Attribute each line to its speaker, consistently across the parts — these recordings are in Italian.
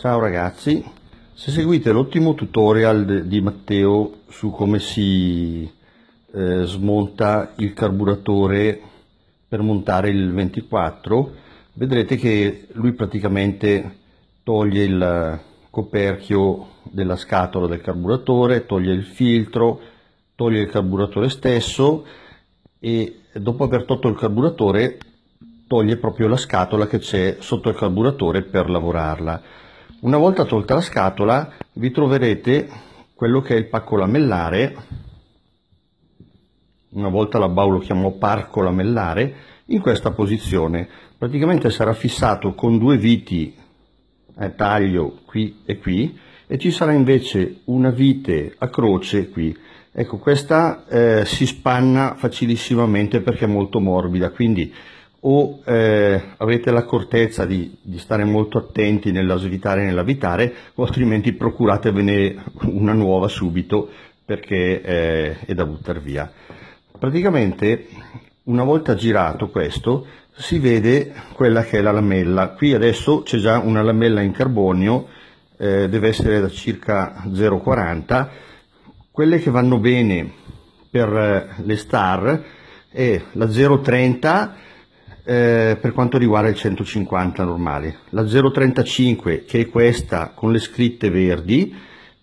Speaker 1: Ciao ragazzi, se seguite l'ottimo tutorial di Matteo su come si eh, smonta il carburatore per montare il 24 vedrete che lui praticamente toglie il coperchio della scatola del carburatore, toglie il filtro, toglie il carburatore stesso e dopo aver tolto il carburatore toglie proprio la scatola che c'è sotto il carburatore per lavorarla una volta tolta la scatola vi troverete quello che è il pacco lamellare, una volta la BAU lo chiamò parco lamellare, in questa posizione. Praticamente sarà fissato con due viti a eh, taglio qui e qui e ci sarà invece una vite a croce qui. Ecco, questa eh, si spanna facilissimamente perché è molto morbida, quindi o eh, avete l'accortezza di, di, stare molto attenti nella svitare e nell'avvitare o altrimenti procuratevene una nuova subito perché eh, è da buttare via. Praticamente una volta girato questo si vede quella che è la lamella, qui adesso c'è già una lamella in carbonio, eh, deve essere da circa 0,40, quelle che vanno bene per eh, le star è la 0,30 eh, per quanto riguarda il 150 normale. La 035 che è questa con le scritte verdi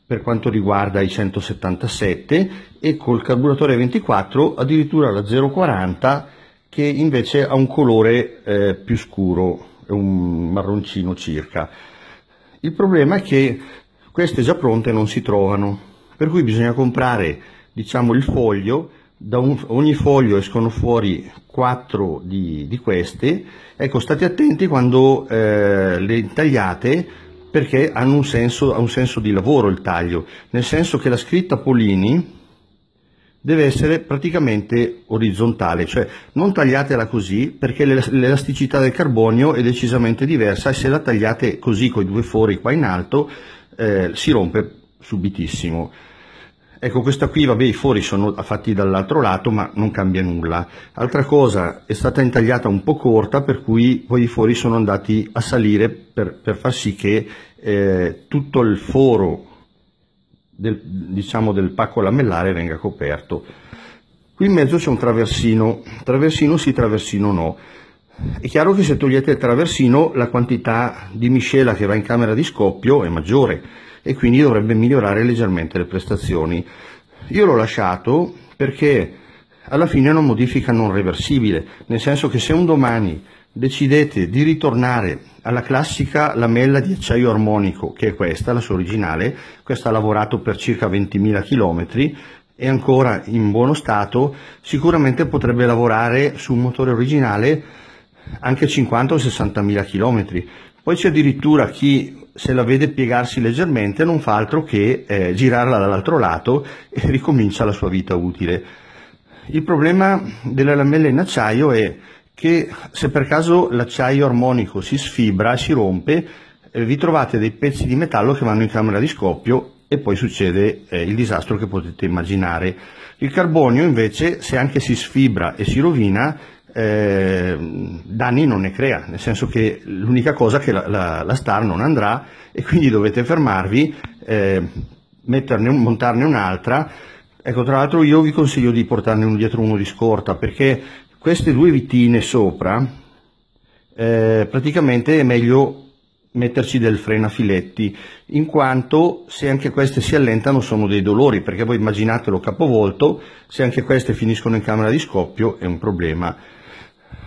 Speaker 1: per quanto riguarda i 177 e col carburatore 24 addirittura la 040 che invece ha un colore eh, più scuro, un marroncino circa. Il problema è che queste già pronte non si trovano, per cui bisogna comprare diciamo il foglio da un, ogni foglio escono fuori 4 di, di queste ecco state attenti quando eh, le tagliate perché hanno un senso, ha un senso di lavoro il taglio nel senso che la scritta Polini deve essere praticamente orizzontale cioè non tagliatela così perché l'elasticità del carbonio è decisamente diversa e se la tagliate così con i due fori qua in alto eh, si rompe subitissimo Ecco, questa qui, vabbè, i fori sono fatti dall'altro lato, ma non cambia nulla. Altra cosa, è stata intagliata un po' corta, per cui poi i fori sono andati a salire per, per far sì che eh, tutto il foro del, diciamo, del pacco lamellare venga coperto. Qui in mezzo c'è un traversino, traversino sì, traversino no. È chiaro che se togliete il traversino la quantità di miscela che va in camera di scoppio è maggiore e quindi dovrebbe migliorare leggermente le prestazioni. Io l'ho lasciato perché alla fine è una modifica non reversibile, nel senso che se un domani decidete di ritornare alla classica lamella di acciaio armonico, che è questa, la sua originale, questa ha lavorato per circa 20.000 km, è ancora in buono stato, sicuramente potrebbe lavorare su un motore originale anche 50 o 60 mila chilometri. Poi c'è addirittura chi se la vede piegarsi leggermente non fa altro che eh, girarla dall'altro lato e ricomincia la sua vita utile. Il problema delle lamelle in acciaio è che se per caso l'acciaio armonico si sfibra, si rompe, eh, vi trovate dei pezzi di metallo che vanno in camera di scoppio e poi succede eh, il disastro che potete immaginare. Il carbonio invece, se anche si sfibra e si rovina, eh, danni non ne crea, nel senso che l'unica cosa è che la, la, la star non andrà e quindi dovete fermarvi, eh, metterne, montarne un'altra. Ecco, tra l'altro io vi consiglio di portarne uno dietro uno di scorta perché queste due vitine sopra eh, praticamente è meglio metterci del freno a filetti, in quanto se anche queste si allentano sono dei dolori, perché voi immaginatelo capovolto, se anche queste finiscono in camera di scoppio è un problema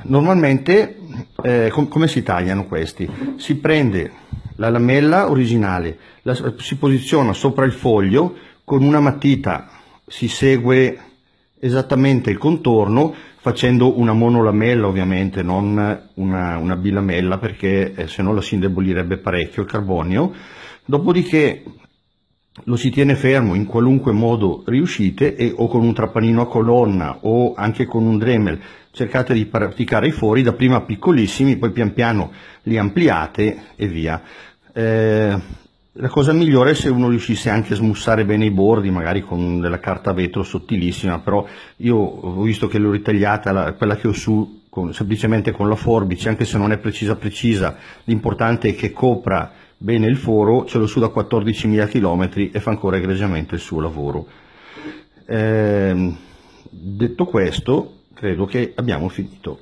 Speaker 1: Normalmente eh, com come si tagliano questi? Si prende la lamella originale, la, si posiziona sopra il foglio, con una matita si segue esattamente il contorno facendo una monolamella ovviamente, non una, una bilamella perché eh, se no la si indebolirebbe parecchio il carbonio. Dopodiché lo si tiene fermo in qualunque modo riuscite e o con un trappanino a colonna o anche con un Dremel cercate di praticare i fori da prima piccolissimi poi pian piano li ampliate e via eh, la cosa migliore è se uno riuscisse anche a smussare bene i bordi magari con della carta vetro sottilissima però io ho visto che l'ho ritagliata la, quella che ho su con, semplicemente con la forbice anche se non è precisa precisa l'importante è che copra Bene il foro, ce l'ho su da 14.000 km e fa ancora egregiamente il suo lavoro. Eh, detto questo, credo che abbiamo finito.